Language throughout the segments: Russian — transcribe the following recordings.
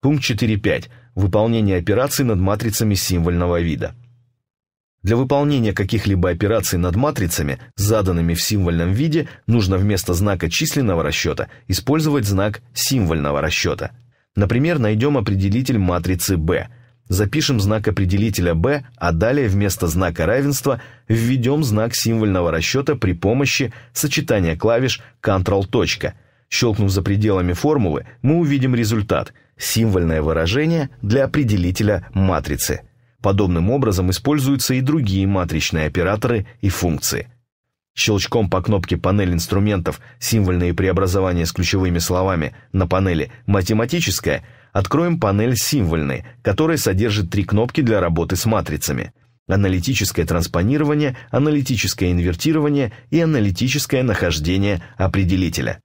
Пункт 4.5. Выполнение операций над матрицами символьного вида. Для выполнения каких-либо операций над матрицами, заданными в символьном виде, нужно вместо знака численного расчета использовать знак символьного расчета. Например, найдем определитель матрицы B. Запишем знак определителя B, а далее вместо знака равенства введем знак символьного расчета при помощи сочетания клавиш Ctrl-точка – Щелкнув за пределами формулы, мы увидим результат – символьное выражение для определителя матрицы. Подобным образом используются и другие матричные операторы и функции. Щелчком по кнопке «Панель инструментов. Символьные преобразования с ключевыми словами» на панели «Математическая» откроем панель «Символьные», которая содержит три кнопки для работы с матрицами – аналитическое транспонирование, аналитическое инвертирование и аналитическое нахождение определителя.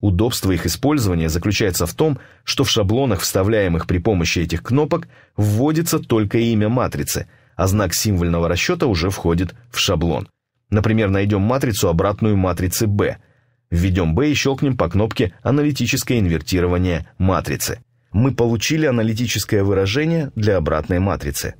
Удобство их использования заключается в том, что в шаблонах, вставляемых при помощи этих кнопок, вводится только имя матрицы, а знак символьного расчета уже входит в шаблон. Например, найдем матрицу, обратную матрице B. Введем B и щелкнем по кнопке «Аналитическое инвертирование матрицы». Мы получили аналитическое выражение для обратной матрицы.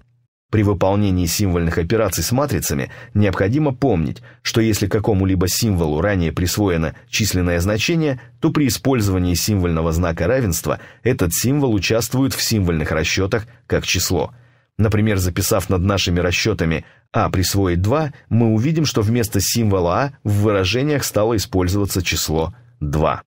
При выполнении символьных операций с матрицами необходимо помнить, что если какому-либо символу ранее присвоено численное значение, то при использовании символьного знака равенства этот символ участвует в символьных расчетах как число. Например, записав над нашими расчетами «а» присвоить 2, мы увидим, что вместо символа «а» в выражениях стало использоваться число 2.